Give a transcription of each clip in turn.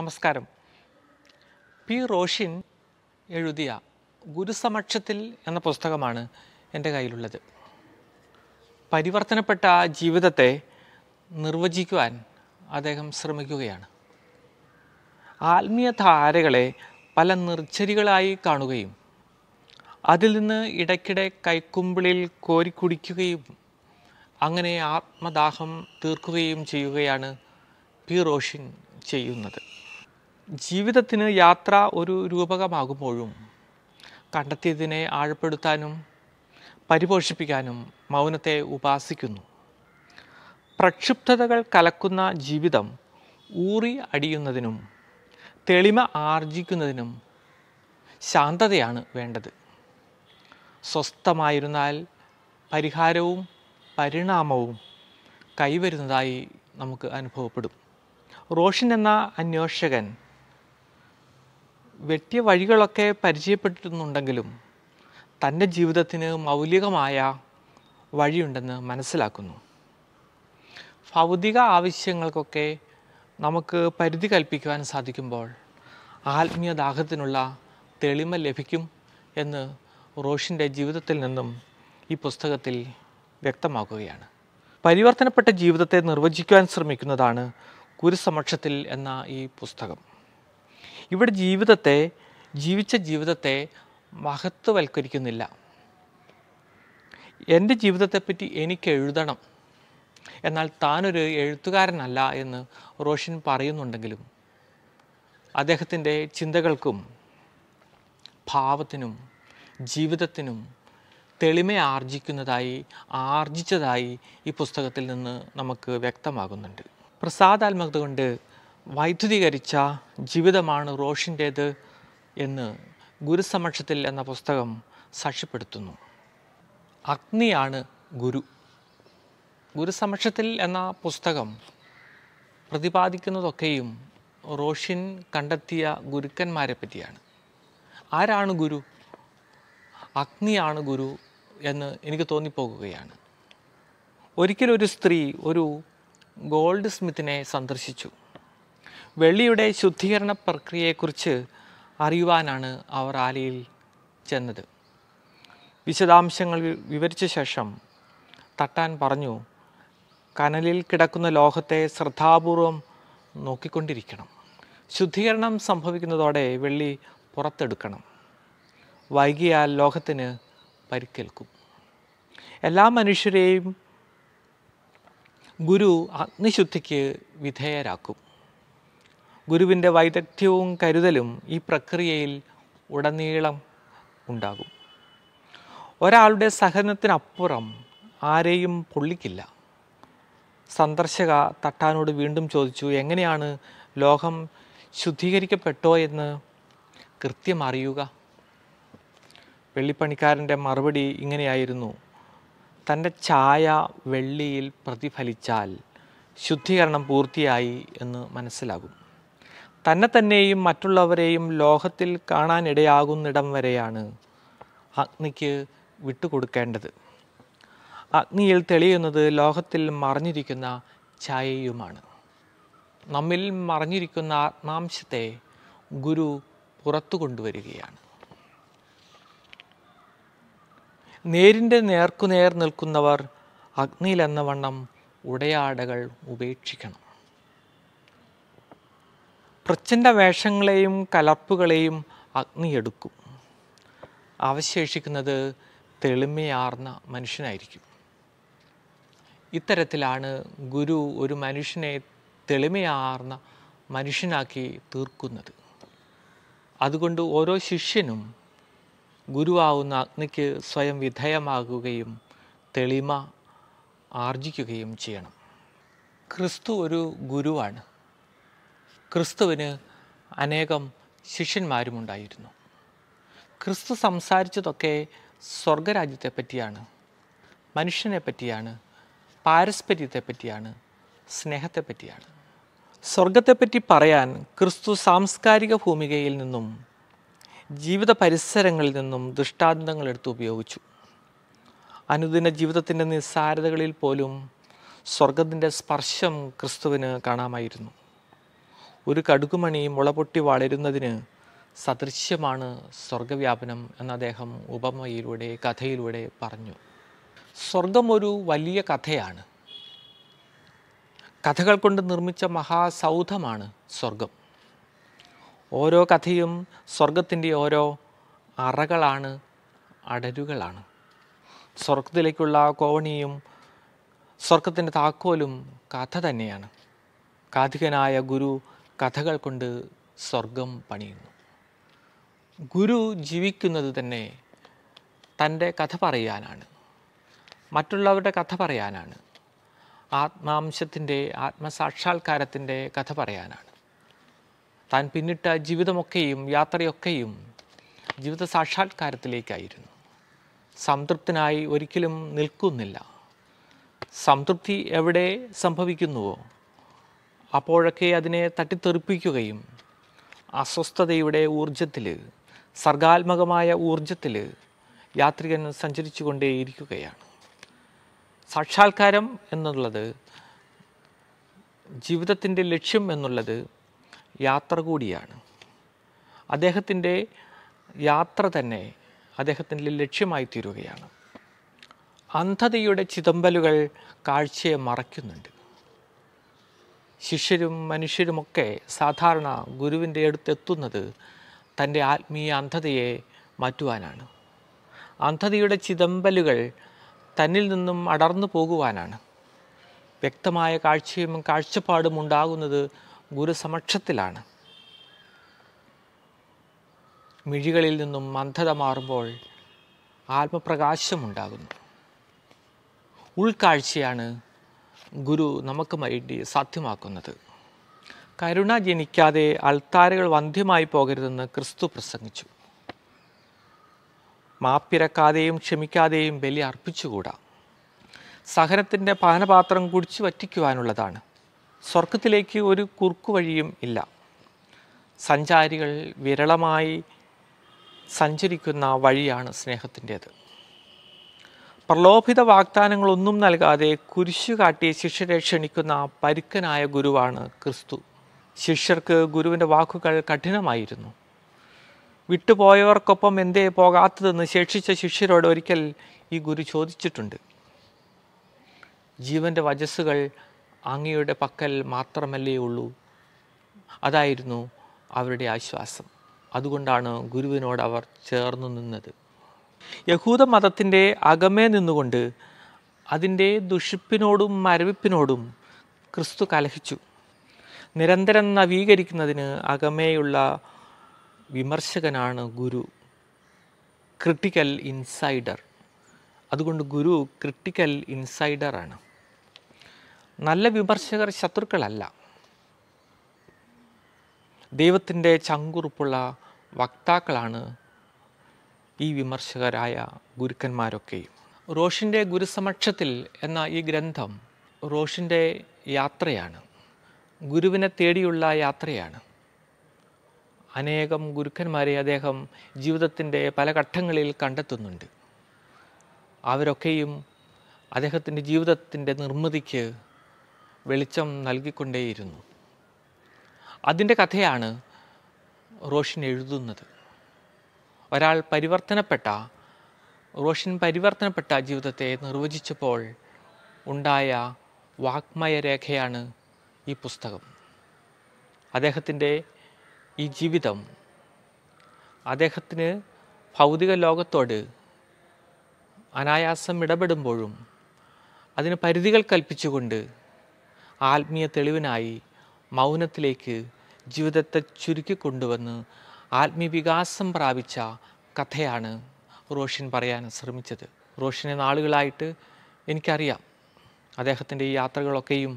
നമസ്കാരം പി റോഷിൻ എഴുതിയ ഗുരുസമക്ഷത്തിൽ എന്ന പുസ്തകമാണ് എൻ്റെ കയ്യിലുള്ളത് പരിവർത്തനപ്പെട്ട ആ ജീവിതത്തെ നിർവചിക്കുവാൻ അദ്ദേഹം ശ്രമിക്കുകയാണ് ആത്മീയ ധാരകളെ പല നിർച്ചരികളായി കാണുകയും അതിൽ നിന്ന് ഇടയ്ക്കിടെ കൈക്കുമ്പിളിൽ കോരിക്കുടിക്കുകയും അങ്ങനെ ആത്മദാഹം തീർക്കുകയും ചെയ്യുകയാണ് പി റോഷിൻ ചെയ്യുന്നത് ജീവിതത്തിന് യാത്ര ഒരു രൂപകമാകുമ്പോഴും കണ്ടെത്തിയതിനെ ആഴപ്പെടുത്താനും പരിപോഷിപ്പിക്കാനും മൗനത്തെ ഉപാസിക്കുന്നു പ്രക്ഷുബ്ധതകൾ കലക്കുന്ന ജീവിതം ഊറി അടിയുന്നതിനും തെളിമ ആർജിക്കുന്നതിനും ശാന്തതയാണ് വേണ്ടത് സ്വസ്ഥമായിരുന്നാൽ പരിഹാരവും പരിണാമവും കൈവരുന്നതായി നമുക്ക് അനുഭവപ്പെടും റോഷൻ എന്ന അന്വേഷകൻ വെട്ടിയ വഴികളൊക്കെ പരിചയപ്പെട്ടിരുന്നുണ്ടെങ്കിലും തൻ്റെ ജീവിതത്തിന് മൗലികമായ വഴിയുണ്ടെന്ന് മനസ്സിലാക്കുന്നു ഭൗതിക ആവശ്യങ്ങൾക്കൊക്കെ നമുക്ക് പരിധി കൽപ്പിക്കുവാൻ സാധിക്കുമ്പോൾ ആത്മീയ ദാഹത്തിനുള്ള തെളിമ ലഭിക്കും എന്ന് റോഷിൻ്റെ ജീവിതത്തിൽ നിന്നും ഈ പുസ്തകത്തിൽ വ്യക്തമാക്കുകയാണ് പരിവർത്തനപ്പെട്ട ജീവിതത്തെ നിർവചിക്കുവാൻ ശ്രമിക്കുന്നതാണ് കുരുസമക്ഷത്തിൽ എന്ന ഈ പുസ്തകം ഇവിടെ ജീവിതത്തെ ജീവിച്ച ജീവിതത്തെ മഹത്വവൽക്കരിക്കുന്നില്ല എൻ്റെ ജീവിതത്തെപ്പറ്റി എനിക്ക് എഴുതണം എന്നാൽ താനൊരു എഴുത്തുകാരനല്ല എന്ന് റോഷൻ പറയുന്നുണ്ടെങ്കിലും അദ്ദേഹത്തിൻ്റെ ചിന്തകൾക്കും ഭാവത്തിനും ജീവിതത്തിനും തെളിമയാർജിക്കുന്നതായി ആർജിച്ചതായി ഈ പുസ്തകത്തിൽ നിന്ന് നമുക്ക് വ്യക്തമാകുന്നുണ്ട് പ്രസാദാത്മകത കൊണ്ട് വൈദ്യുതീകരിച്ച ജീവിതമാണ് റോഷിൻ്റേത് എന്ന് ഗുരുസമക്ഷത്തിൽ എന്ന പുസ്തകം സാക്ഷ്യപ്പെടുത്തുന്നു അഗ്നിയാണ് ഗുരു ഗുരുസമക്ഷത്തിൽ എന്ന പുസ്തകം പ്രതിപാദിക്കുന്നതൊക്കെയും റോഷിൻ കണ്ടെത്തിയ ഗുരുക്കന്മാരെ പറ്റിയാണ് ആരാണ് ഗുരു അഗ്നിയാണ് ഗുരു എന്ന് എനിക്ക് തോന്നിപ്പോകുകയാണ് ഒരിക്കലൊരു സ്ത്രീ ഒരു ഗോൾഡ് സ്മിത്തിനെ സന്ദർശിച്ചു വെള്ളിയുടെ ശുദ്ധീകരണ പ്രക്രിയയെക്കുറിച്ച് അറിയുവാനാണ് അവർ ആലയിൽ ചെന്നത് വിശദാംശങ്ങൾ വിവരിച്ച ശേഷം തട്ടാൻ പറഞ്ഞു കനലിൽ കിടക്കുന്ന ലോഹത്തെ ശ്രദ്ധാപൂർവം നോക്കിക്കൊണ്ടിരിക്കണം ശുദ്ധീകരണം സംഭവിക്കുന്നതോടെ വെള്ളി പുറത്തെടുക്കണം വൈകിയാൽ ലോഹത്തിന് പരിക്കേൽക്കും എല്ലാ മനുഷ്യരെയും ഗുരു അഗ്നിശുദ്ധിക്ക് വിധേയരാക്കും ഗുരുവിൻ്റെ വൈദഗ്ധ്യവും കരുതലും ഈ പ്രക്രിയയിൽ ഉടനീളം ഉണ്ടാകും ഒരാളുടെ സഹനത്തിനപ്പുറം ആരെയും പൊള്ളിക്കില്ല സന്ദർശക തട്ടാനോട് വീണ്ടും ചോദിച്ചു എങ്ങനെയാണ് ലോകം ശുദ്ധീകരിക്കപ്പെട്ടോ എന്ന് കൃത്യം അറിയുക വെള്ളിപ്പണിക്കാരൻ്റെ മറുപടി ഇങ്ങനെയായിരുന്നു തൻ്റെ ഛായ വെള്ളിയിൽ പ്രതിഫലിച്ചാൽ ശുദ്ധീകരണം പൂർത്തിയായി എന്ന് മനസ്സിലാകും തന്നെ തന്നെയും മറ്റുള്ളവരെയും ലോകത്തിൽ കാണാനിടയാകുന്നിടം വരെയാണ് അഗ്നിക്ക് വിട്ടുകൊടുക്കേണ്ടത് അഗ്നിയിൽ തെളിയുന്നത് ലോകത്തിൽ മറിഞ്ഞിരിക്കുന്ന ഛായയുമാണ് നമ്മിൽ മറിഞ്ഞിരിക്കുന്ന ആത്മാംശത്തെ ഗുരു പുറത്തു കൊണ്ടുവരികയാണ് നേരിൻ്റെ നേർക്കുനേർ നിൽക്കുന്നവർ അഗ്നിയിലെന്ന വണ്ണം ഉടയാടകൾ ഉപേക്ഷിക്കണം പൃച്ഛൻ്റെ വേഷങ്ങളെയും കലപ്പുകളെയും അഗ്നിയെടുക്കും അവശേഷിക്കുന്നത് തെളിമയാർന്ന മനുഷ്യനായിരിക്കും ഇത്തരത്തിലാണ് ഗുരു ഒരു മനുഷ്യനെ തെളിമയാർന്ന മനുഷ്യനാക്കി തീർക്കുന്നത് അതുകൊണ്ട് ഓരോ ശിഷ്യനും ഗുരുവാവുന്ന അഗ്നിക്ക് സ്വയം വിധേയമാകുകയും തെളിമ ആർജിക്കുകയും ചെയ്യണം ക്രിസ്തു ഒരു ഗുരുവാണ് ക്രിസ്തുവിന് അനേകം ശിഷ്യന്മാരുമുണ്ടായിരുന്നു ക്രിസ്തു സംസാരിച്ചതൊക്കെ സ്വർഗരാജ്യത്തെപ്പറ്റിയാണ് പറ്റിയാണ് മനുഷ്യനെ പറ്റിയാണ് പാരസ്പര്യത്തെ പറ്റിയാണ് സ്നേഹത്തെ പറ്റിയാണ് സ്വർഗത്തെപ്പറ്റി പറയാൻ ക്രിസ്തു സാംസ്കാരിക ഭൂമികയിൽ നിന്നും ജീവിത പരിസരങ്ങളിൽ നിന്നും ദൃഷ്ടാന്തങ്ങൾ എടുത്ത് ഉപയോഗിച്ചു അനുദിന ജീവിതത്തിൻ്റെ നിസ്സാരതകളിൽ പോലും സ്വർഗത്തിൻ്റെ സ്പർശം ക്രിസ്തുവിന് കാണാമായിരുന്നു ഒരു കടുകുമണി മുളപൊട്ടി വളരുന്നതിന് സദൃശ്യമാണ് സ്വർഗവ്യാപനം എന്ന് അദ്ദേഹം ഉപമയിലൂടെ കഥയിലൂടെ പറഞ്ഞു സ്വർഗം ഒരു വലിയ കഥയാണ് കഥകൾ കൊണ്ട് നിർമ്മിച്ച മഹാസൗധമാണ് സ്വർഗം ഓരോ കഥയും സ്വർഗത്തിൻ്റെ ഓരോ അറകളാണ് അടരുകളാണ് സ്വർഗത്തിലേക്കുള്ള കോവണിയും സ്വർഗത്തിൻ്റെ താക്കോലും കഥ തന്നെയാണ് കാഥികനായ ഗുരു കഥകൾ കൊണ്ട് സ്വർഗം പണിയുന്നു ഗുരു ജീവിക്കുന്നത് തന്നെ തൻ്റെ കഥ പറയാനാണ് മറ്റുള്ളവരുടെ കഥ പറയാനാണ് ആത്മാംശത്തിൻ്റെ ആത്മസാക്ഷാത്കാരത്തിൻ്റെ കഥ പറയാനാണ് താൻ പിന്നിട്ട ജീവിതമൊക്കെയും യാത്രയൊക്കെയും ജീവിത സാക്ഷാത്കാരത്തിലേക്കായിരുന്നു സംതൃപ്തനായി ഒരിക്കലും നിൽക്കുന്നില്ല സംതൃപ്തി എവിടെ സംഭവിക്കുന്നുവോ അപ്പോഴൊക്കെ അതിനെ തട്ടിത്തെറിപ്പിക്കുകയും അസ്വസ്ഥതയുടെ ഊർജത്തിൽ സർഗാത്മകമായ ഊർജത്തിൽ യാത്രികൻ സഞ്ചരിച്ചു കൊണ്ടേയിരിക്കുകയാണ് സാക്ഷാത്കാരം എന്നുള്ളത് ജീവിതത്തിൻ്റെ ലക്ഷ്യം എന്നുള്ളത് യാത്ര കൂടിയാണ് അദ്ദേഹത്തിൻ്റെ യാത്ര തന്നെ അദ്ദേഹത്തിൻ്റെ ലക്ഷ്യമായി തീരുകയാണ് അന്ധതയുടെ ചിതമ്പലുകൾ കാഴ്ചയെ മറയ്ക്കുന്നുണ്ട് ശിഷ്യരും മനുഷ്യരുമൊക്കെ സാധാരണ ഗുരുവിൻ്റെ അടുത്തെത്തുന്നത് തൻ്റെ ആത്മീയ അന്ധതയെ മാറ്റുവാനാണ് അന്ധതയുടെ ചിതമ്പലുകൾ തന്നിൽ നിന്നും അടർന്നു പോകുവാനാണ് വ്യക്തമായ കാഴ്ചയും കാഴ്ചപ്പാടും ഉണ്ടാകുന്നത് ഗുരുസമക്ഷത്തിലാണ് മിഴികളിൽ നിന്നും അന്ധത മാറുമ്പോൾ ആത്മപ്രകാശമുണ്ടാകുന്നു ഉൾക്കാഴ്ചയാണ് ഗുരു നമുക്ക് വേണ്ടി സാധ്യമാക്കുന്നത് കരുണ ജനിക്കാതെ അൾത്താരകൾ വന്ധ്യമായി പോകരുതെന്ന് ക്രിസ്തു പ്രസംഗിച്ചു മാപ്പിരക്കാതെയും ക്ഷമിക്കാതെയും ബലി അർപ്പിച്ചുകൂടാ സഹനത്തിൻ്റെ പാനപാത്രം കുടിച്ചു വറ്റിക്കുവാനുള്ളതാണ് സ്വർഗത്തിലേക്ക് ഒരു കുറുക്കു വഴിയും ഇല്ല സഞ്ചാരികൾ വിരളമായി സഞ്ചരിക്കുന്ന വഴിയാണ് സ്നേഹത്തിൻ്റേത് പ്രലോഭിത വാഗ്ദാനങ്ങളൊന്നും നൽകാതെ കുരിശു കാട്ടി ശിഷ്യരെ ക്ഷണിക്കുന്ന പരുക്കനായ ഗുരുവാണ് ക്രിസ്തു ശിഷ്യർക്ക് ഗുരുവിൻ്റെ വാക്കുകൾ കഠിനമായിരുന്നു വിട്ടുപോയവർക്കൊപ്പം എന്തേ പോകാത്തതെന്ന് ശേഷിച്ച ശിഷ്യരോട് ഒരിക്കൽ ഈ ഗുരു ചോദിച്ചിട്ടുണ്ട് ജീവൻ്റെ വജസ്സുകൾ അങ്ങയുടെ പക്കൽ മാത്രമല്ലേ ഉള്ളൂ അതായിരുന്നു അവരുടെ ആശ്വാസം അതുകൊണ്ടാണ് ഗുരുവിനോട് അവർ ചേർന്നു നിന്നത് യഹൂദ മതത്തിൻ്റെ അകമേ നിന്നുകൊണ്ട് അതിൻ്റെ ദുഷിപ്പിനോടും മരവിപ്പിനോടും ക്രിസ്തു കലഹിച്ചു നിരന്തരം നവീകരിക്കുന്നതിന് അകമേയുള്ള വിമർശകനാണ് ഗുരു ക്രിട്ടിക്കൽ ഇൻസൈഡർ അതുകൊണ്ട് ഗുരു ക്രിട്ടിക്കൽ ഇൻസൈഡറാണ് നല്ല വിമർശകർ ശത്രുക്കളല്ല ദൈവത്തിൻ്റെ ചങ്കുറുപ്പുള്ള വക്താക്കളാണ് ഈ വിമർശകരായ ഗുരുക്കന്മാരൊക്കെയും റോഷിൻ്റെ ഗുരുസമക്ഷത്തിൽ എന്ന ഈ ഗ്രന്ഥം റോഷിൻ്റെ യാത്രയാണ് ഗുരുവിനെ തേടിയുള്ള യാത്രയാണ് അനേകം ഗുരുക്കന്മാരെ അദ്ദേഹം ജീവിതത്തിൻ്റെ പല ഘട്ടങ്ങളിൽ കണ്ടെത്തുന്നുണ്ട് അവരൊക്കെയും അദ്ദേഹത്തിൻ്റെ ജീവിതത്തിൻ്റെ നിർമ്മിതിക്ക് വെളിച്ചം നൽകിക്കൊണ്ടേയിരുന്നു അതിൻ്റെ കഥയാണ് റോഷൻ എഴുതുന്നത് ഒരാൾ പരിവർത്തനപ്പെട്ട റോഷൻ പരിവർത്തനപ്പെട്ട ജീവിതത്തെ നിർവചിച്ചപ്പോൾ ഉണ്ടായ വാക്മയരേഖയാണ് രേഖയാണ് ഈ പുസ്തകം അദ്ദേഹത്തിൻ്റെ ഈ ജീവിതം അദ്ദേഹത്തിന് ഭൗതിക ലോകത്തോട് അനായാസം ഇടപെടുമ്പോഴും അതിന് പരിധികൾ കൽപ്പിച്ചുകൊണ്ട് ആത്മീയ തെളിവിനായി മൗനത്തിലേക്ക് ജീവിതത്തെ ചുരുക്കി ആത്മീയവികാസം പ്രാപിച്ച കഥയാണ് റോഷൻ പറയാൻ ശ്രമിച്ചത് റോഷനെ നാളുകളായിട്ട് എനിക്കറിയാം അദ്ദേഹത്തിൻ്റെ ഈ യാത്രകളൊക്കെയും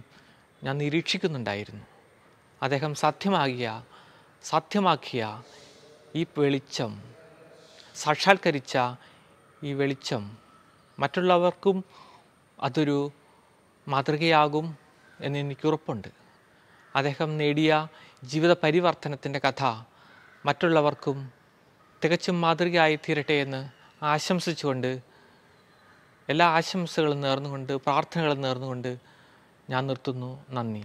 ഞാൻ നിരീക്ഷിക്കുന്നുണ്ടായിരുന്നു അദ്ദേഹം സത്യമാകിയ സത്യമാക്കിയ ഈ വെളിച്ചം സാക്ഷാത്കരിച്ച ഈ വെളിച്ചം മറ്റുള്ളവർക്കും അതൊരു മാതൃകയാകും എന്ന് എനിക്കുറപ്പുണ്ട് അദ്ദേഹം നേടിയ ജീവിത പരിവർത്തനത്തിൻ്റെ കഥ മറ്റുള്ളവർക്കും തികച്ചും മാതൃകയായി തീരട്ടെ എന്ന് ആശംസിച്ചുകൊണ്ട് എല്ലാ ആശംസകളും നേർന്നുകൊണ്ട് പ്രാർത്ഥനകളും നേർന്നുകൊണ്ട് ഞാൻ നിർത്തുന്നു നന്ദി